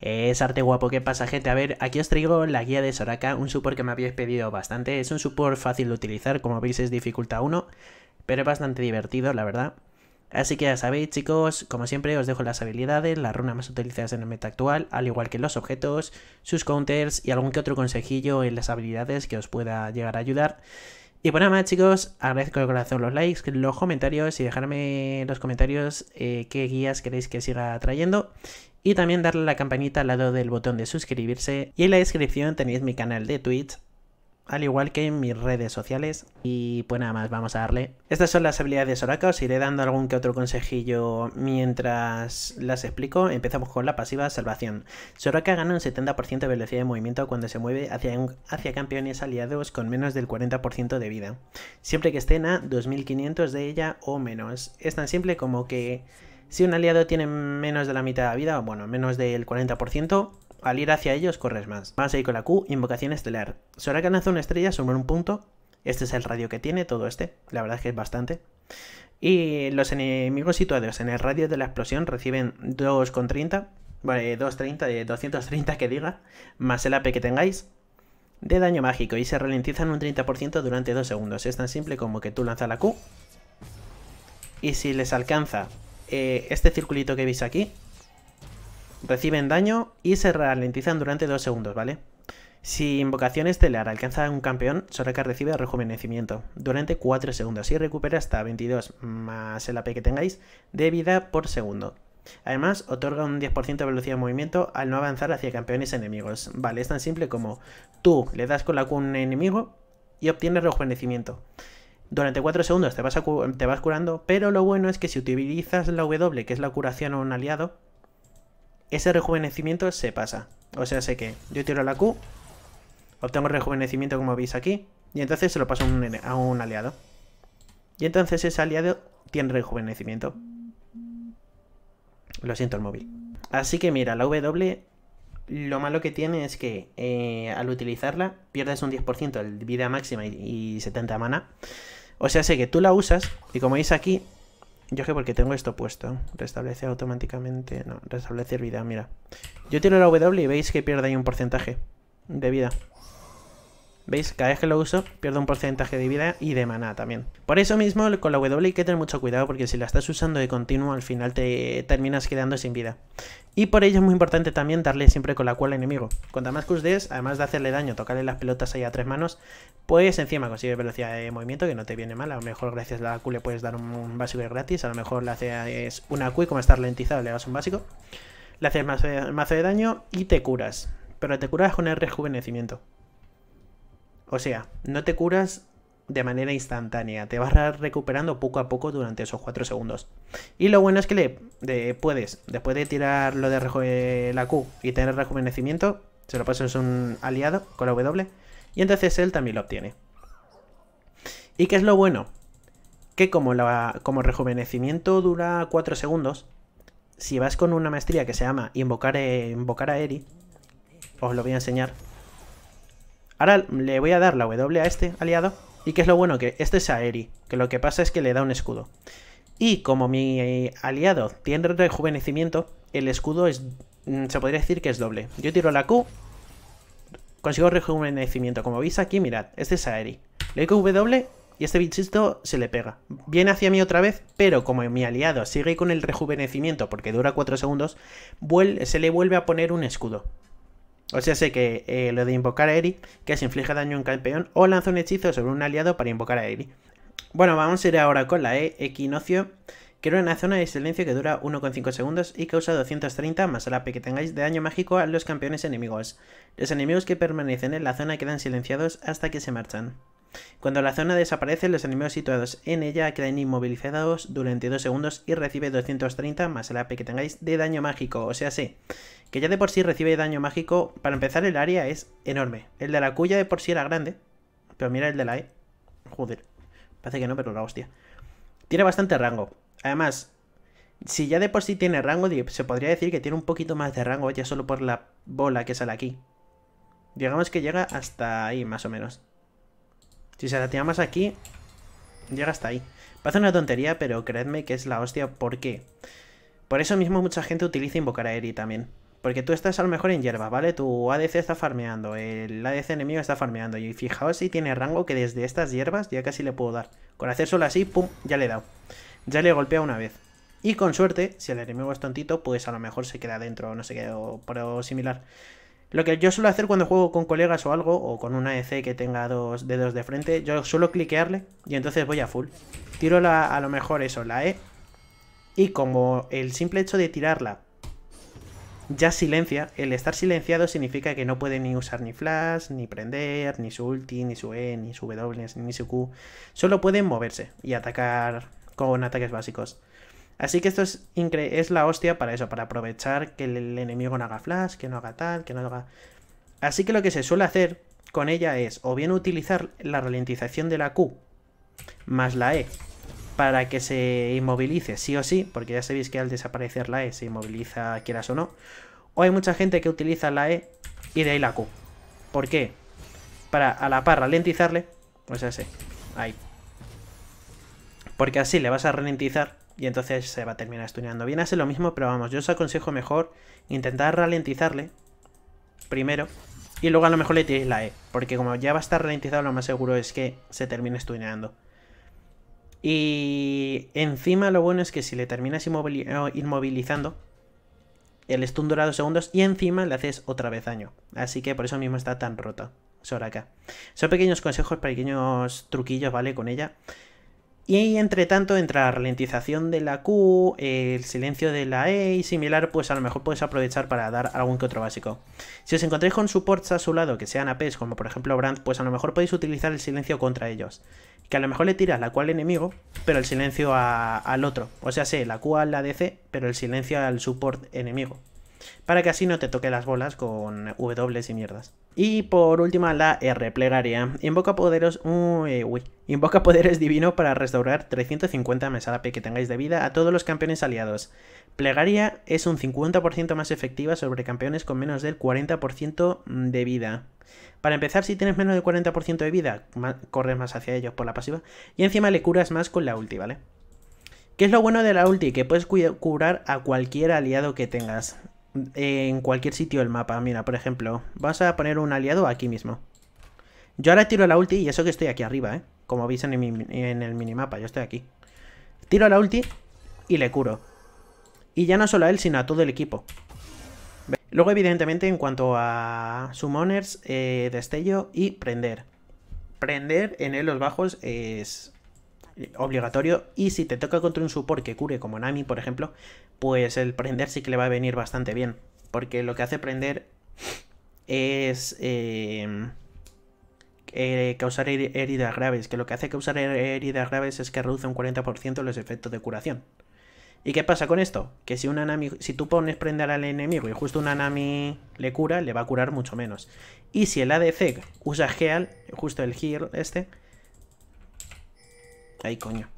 Es arte guapo, que pasa gente? A ver, aquí os traigo la guía de Soraka, un support que me habéis pedido bastante. Es un support fácil de utilizar, como veis es dificultad 1, pero es bastante divertido, la verdad. Así que ya sabéis chicos, como siempre os dejo las habilidades, las runas más utilizadas en el meta actual, al igual que los objetos, sus counters y algún que otro consejillo en las habilidades que os pueda llegar a ayudar. Y por nada más, chicos, agradezco de corazón los likes, los comentarios y dejarme en los comentarios eh, qué guías queréis que siga trayendo. Y también darle a la campanita al lado del botón de suscribirse. Y en la descripción tenéis mi canal de Twitch al igual que en mis redes sociales. Y pues nada más, vamos a darle. Estas son las habilidades de Soraka, os iré dando algún que otro consejillo mientras las explico. Empezamos con la pasiva Salvación. Soraka gana un 70% de velocidad de movimiento cuando se mueve hacia, hacia campeones aliados con menos del 40% de vida, siempre que estén a 2500 de ella o menos. Es tan simple como que si un aliado tiene menos de la mitad de vida, bueno, menos del 40%, al ir hacia ellos corres más. Vamos a e ir con la Q, invocación estelar. que lanza una estrella sobre un punto. Este es el radio que tiene todo este. La verdad es que es bastante. Y los enemigos situados en el radio de la explosión reciben 2,30. Vale, 230, de 230 que diga. Más el AP que tengáis. De daño mágico y se ralentizan un 30% durante 2 segundos. Es tan simple como que tú lanzas la Q. Y si les alcanza eh, este circulito que veis aquí, reciben daño y se ralentizan durante 2 segundos, ¿vale? Si invocación estelar alcanza a un campeón, Soraka recibe rejuvenecimiento durante 4 segundos y recupera hasta 22 más el AP que tengáis de vida por segundo. Además, otorga un 10% de velocidad de movimiento al no avanzar hacia campeones enemigos. Vale, es tan simple como tú le das con la Q a un enemigo y obtienes rejuvenecimiento. Durante 4 segundos te vas, te vas curando, pero lo bueno es que si utilizas la W, que es la curación a un aliado, ese rejuvenecimiento se pasa. O sea, sé que yo tiro la Q, obtengo rejuvenecimiento como veis aquí, y entonces se lo paso a un, aliado. Y entonces ese aliado tiene rejuvenecimiento. Lo siento el móvil. Así que mira, la W lo malo que tiene es que eh, al utilizarla pierdes un 10% de vida máxima y, y 70 mana. O sea, sé que tú la usas y como veis aquí, yo que porque tengo esto puesto. Restablece automáticamente. No, restablecer vida, mira. Yo tiro la W y veis que pierde ahí un porcentaje de vida. ¿Veis? Cada vez que lo uso pierdo un porcentaje de vida y de maná también. Por eso mismo con la W hay que tener mucho cuidado porque si la estás usando de continuo al final te terminas quedando sin vida. Y por ello es muy importante también darle siempre con la cual al enemigo. Cuanta más que además de hacerle daño, tocarle las pelotas ahí a tres manos, pues encima consigue velocidad de movimiento que no te viene mal. A lo mejor gracias a la Q le puedes dar un básico gratis, a lo mejor le haces una Q y como está ralentizado le das un básico. Le haces mazo eh, de daño y te curas, pero te curas con el rejuvenecimiento. O sea, no te curas de manera instantánea, te vas recuperando poco a poco durante esos 4 segundos. Y lo bueno es que le puedes, después de tirar lo de eh, la Q y tener rejuvenecimiento, se lo pasas a un aliado con la W y entonces él también lo obtiene. ¿Y qué es lo bueno? Que como, rejuvenecimiento dura 4 segundos, si vas con una maestría que se llama Invocar, eh, invocar a Eri, os lo voy a enseñar. Ahora le voy a dar la W a este aliado. Y que es lo bueno, que este es Aeri. Que lo que pasa es que le da un escudo. Y como mi aliado tiene rejuvenecimiento, el escudo es mm, se podría decir que es doble. Yo tiro la Q, consigo rejuvenecimiento. Como veis aquí, mirad, este es Aeri. Le doy W y este bichito se le pega. Viene hacia mí otra vez, pero como mi aliado sigue con el rejuvenecimiento porque dura 4 segundos, se le vuelve a poner un escudo. O sea, sé que eh, lo de invocar a Eri, que se inflige daño a un campeón o lanza un hechizo sobre un aliado para invocar a Eri. Bueno, vamos a ir ahora con la E, Equinocio, que era una zona de silencio que dura 1,5 segundos y causa 230 más el AP que tengáis de daño mágico a los campeones enemigos. Los enemigos que permanecen en la zona quedan silenciados hasta que se marchan. Cuando la zona desaparece, los enemigos situados en ella quedan inmovilizados durante 2 segundos y recibe 230 más el AP que tengáis de daño mágico, o sea, sí, que ya de por sí recibe daño mágico, para empezar el área es enorme. El de la cuya de por sí era grande, pero mira el de la E. Joder, parece que no, pero la hostia. Tiene bastante rango. Además, si ya de por sí tiene rango, se podría decir que tiene un poquito más de rango ya solo por la bola que sale aquí. Digamos que llega hasta ahí, más o menos. Si se la más aquí, llega hasta ahí. Parece una tontería, pero creedme que es la hostia. ¿Por qué? Por eso mismo mucha gente utiliza invocar a Eri también. Porque tú estás a lo mejor en hierba, ¿vale? Tu ADC está farmeando, el ADC enemigo está farmeando. Y fijaos si tiene rango que desde estas hierbas ya casi le puedo dar. Con hacer solo así, pum, ya le he dado. Ya le he golpeado una vez. Y con suerte, si el enemigo es tontito, pues a lo mejor se queda dentro, no sé qué, o por similar. Lo que yo suelo hacer cuando juego con colegas o algo, o con una EC que tenga dos dedos de frente, yo suelo cliquearle y entonces voy a full. Tiro la, a lo mejor eso, la E. Y como el simple hecho de tirarla ya silencia, el estar silenciado significa que no puede ni usar ni flash, ni prender, ni su ulti, ni su E, ni su W, ni su Q. Solo pueden moverse y atacar con ataques básicos. Así que esto es, es la hostia para eso, para aprovechar que el, enemigo no haga flash, que no haga tal, que no haga... Así que lo que se suele hacer con ella es o bien utilizar la ralentización de la Q más la E para que se inmovilice sí o sí, porque ya sabéis que al desaparecer la E se inmoviliza quieras o no, o hay mucha gente que utiliza la E y de ahí la Q. ¿Por qué? Para a la par ralentizarle, pues sea, ahí. Porque así le vas a ralentizar y entonces se va a terminar estudiando. Bien, a lo mismo, pero vamos, yo os aconsejo mejor intentar ralentizarle primero y luego a lo mejor le tiréis la E, porque como ya va a estar ralentizado, lo más seguro es que se termine estudiando. Y encima lo bueno es que si le terminas eh, inmovilizando, el stun dura dos segundos y encima le haces otra vez daño. Así que por eso mismo está tan rota Soraka. Son pequeños consejos, pequeños truquillos, ¿vale? Con ella. Y entre tanto, entre la ralentización de la Q, el silencio de la E y similar, pues a lo mejor puedes aprovechar para dar algún que otro básico. Si os encontráis con supports a su lado que sean APs, como por ejemplo Brand, pues a lo mejor podéis utilizar el silencio contra ellos. Que a lo mejor le tira la Q al enemigo, pero el silencio al otro. O sea, sé, la Q a la DC, pero el silencio al support enemigo para que así no te toque las bolas con W y mierdas. Y por última, la R, plegaria. Invoca poderes. Uy, Invoca poderes divinos para restaurar 350 más AP que tengáis de vida a todos los campeones aliados. Plegaria es un 50% más efectiva sobre campeones con menos del 40% de vida. Para empezar, si tienes menos del 40% de vida, corres más hacia ellos por la pasiva. Y encima le curas más con la ulti, ¿vale? ¿Qué es lo bueno de la ulti? Que puedes curar a cualquier aliado que tengas en cualquier sitio del mapa. Mira, por ejemplo, vas a poner un aliado aquí mismo. Yo ahora tiro la ulti y eso que estoy aquí arriba, ¿eh? Como veis en el, en el minimapa, yo estoy aquí. Tiro la ulti y le curo. Y ya no solo a él, sino a todo el equipo. Luego, evidentemente, en cuanto a summoners, eh, destello y prender. Prender en los bajos es obligatorio. Y si te toca contra un support que cure, como Nami, por ejemplo, pues el prender sí que le va a venir bastante bien. Porque lo que hace prender es em, eh, causar heridas graves. Que lo que hace causar heridas graves es que reduce un 40% los efectos de curación. ¿Y qué pasa con esto? Que si un si tú pones prender al enemigo y justo una Nami le cura, le va a curar mucho menos. Y si el ADC usa Heal, justo el Heal este, Ahí, coño.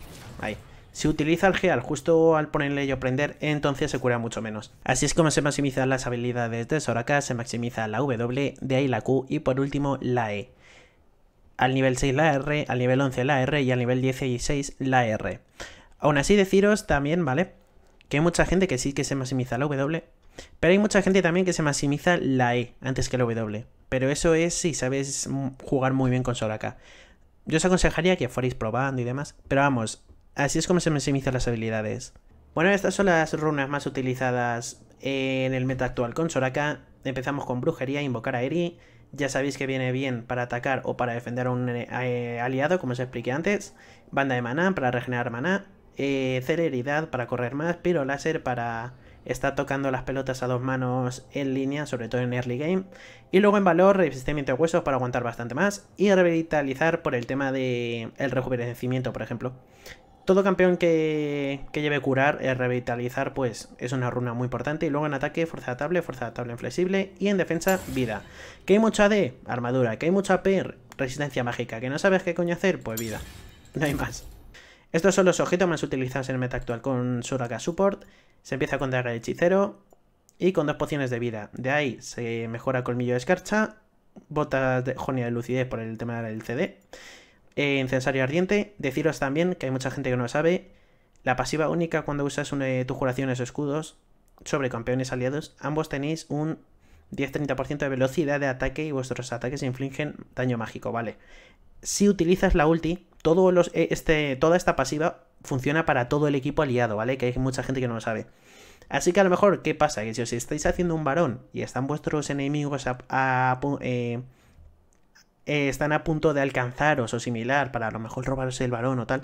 Ahí. Si utiliza el Geal justo al ponerle yo prender, entonces se cura mucho menos. Así es como se maximizan las habilidades de Soraka, se maximiza la W, de ahí la Q y por último la E. Al nivel 6 la R, al nivel 11 la R y al nivel 16 la R. Aún así deciros también, ¿vale? Que hay mucha gente que sí que se maximiza la W, pero hay mucha gente también que se maximiza la E antes que la W. Pero eso es si sabes jugar muy bien con Soraka. Yo os aconsejaría que fuerais probando y demás, pero vamos, así es como se maximizan las habilidades. Bueno, estas son las runas más utilizadas en el meta actual con Soraka. Empezamos con brujería, invocar a Eri. Ya sabéis que viene bien para atacar o para defender a un eh, aliado, como os expliqué antes. Banda de maná para regenerar maná. Eh, celeridad para correr más, pero láser para está tocando las pelotas a dos manos en línea, sobre todo en early game. Y luego en valor, resistimiento de huesos para aguantar bastante más y revitalizar por el tema del el rejuvenecimiento, por ejemplo. Todo campeón que, que lleve curar, eh, revitalizar, pues es una runa muy importante. Y luego en ataque, fuerza atable, fuerza atable inflexible. Y en defensa, vida. Que hay mucha D, armadura. Que hay mucha P, resistencia mágica. Que no sabes qué coño hacer, pues vida. No hay más. Estos son los objetos más utilizados en el meta actual. Con Suraka Support se empieza con Daga Hechicero y con dos pociones de vida. De ahí se mejora Colmillo de Escarcha, Botas de Jonia de Lucidez por el tema del CD, eh, Incensario Ardiente. Deciros también que hay mucha gente que no lo sabe. La pasiva única cuando usas tus juraciones o escudos sobre campeones aliados, ambos tenéis un 10-30% de velocidad de ataque y vuestros ataques infligen daño mágico, ¿vale? Si utilizas la ulti, todo los, e, este, toda esta pasiva funciona para todo el equipo aliado, ¿vale? Que hay mucha gente que no lo sabe. Así que a lo mejor, ¿qué pasa? Que si os estáis haciendo un varón y están vuestros enemigos a, eh, eh, están a punto de alcanzaros o similar para a lo mejor robaros el varón o tal,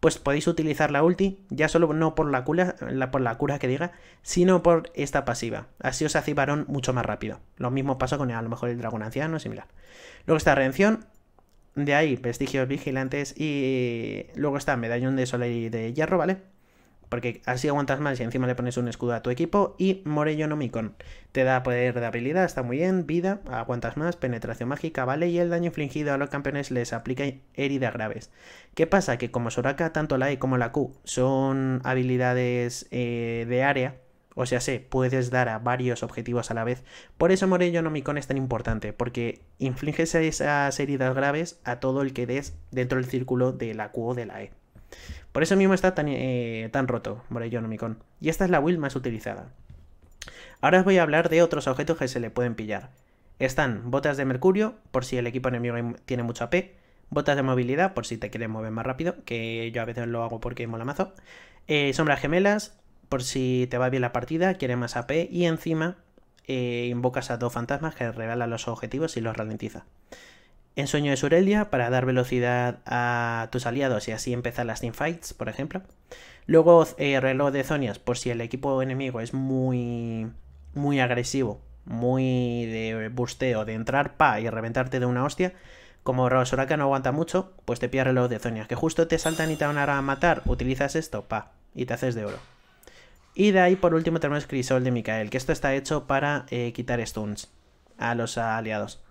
pues podéis utilizar la ulti, ya solo no por la cura, por la cura que diga, sino por esta pasiva. Así os hacéis varón mucho más rápido. Lo mismo pasa con a lo mejor el dragón anciano o similar. Luego está redención, de ahí, vestigios vigilantes y luego está medallón de sol y de hierro, ¿vale? Porque así aguantas más y encima le pones un escudo a tu equipo. Y Morellonomicon. Te da poder de habilidad, está muy bien. Vida, aguantas más, penetración mágica, ¿vale? Y el daño infligido a los campeones les aplica heridas graves. ¿Qué pasa? Que como Soraka, tanto la E como la Q son habilidades eh, de área o sea, sé, puedes dar a varios objetivos a la vez. Por eso Morello Nomicon es tan importante, porque infliges esas heridas graves a todo el que des dentro del círculo de la Q o de la E. Por eso mismo está tan, eh, tan roto Morello Nomicon. Y esta es la build más utilizada. Ahora os voy a hablar de otros objetos que se le pueden pillar. Están botas de mercurio, por si el equipo enemigo tiene mucho AP, botas de movilidad, por si te quieres mover más rápido, que yo a veces lo hago porque mola mazo, eh, sombras gemelas, por si te va bien la partida, quiere más AP y encima eh, invocas a dos fantasmas que regalan los objetivos y los ralentiza. En sueño de Surelia para dar velocidad a tus aliados y así empezar las teamfights, por ejemplo. Luego eh, reloj de zonias por si el equipo enemigo es muy, muy agresivo, muy de busteo, de entrar pa y reventarte de una hostia. Como Soraka no aguanta mucho, pues te pilla reloj de zonias, que justo te saltan y te van a matar, utilizas esto, pa, y te haces de oro. Y de ahí por último tenemos Crisol de Mikael, que esto está hecho para eh, quitar stuns a los aliados.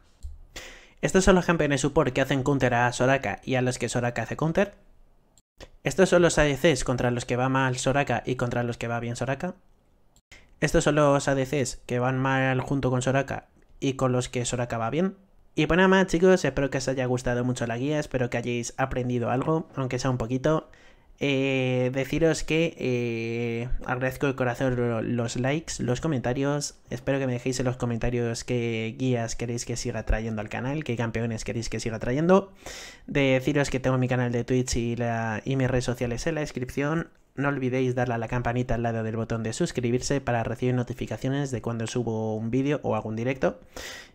Estos son los campeones support que hacen counter a Soraka y a los que Soraka hace counter. Estos son los ADCs contra los que va mal Soraka y contra los que va bien Soraka. Estos son los ADCs que van mal junto con Soraka y con los que Soraka va bien. Y bueno pues nada más chicos, espero que os haya gustado mucho la guía, espero que hayáis aprendido algo, aunque sea un poquito. Eh, deciros que eh, agradezco de corazón los likes, los comentarios. Espero que me dejéis en los comentarios qué guías queréis que siga trayendo al canal, qué campeones queréis que siga trayendo. Deciros que tengo mi canal de Twitch y, y mis redes sociales en la descripción. No olvidéis darle a la campanita al lado del botón de suscribirse para recibir notificaciones de cuando subo un vídeo o hago un directo.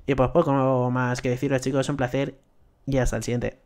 Y pues poco más que deciros chicos, un placer y hasta el siguiente.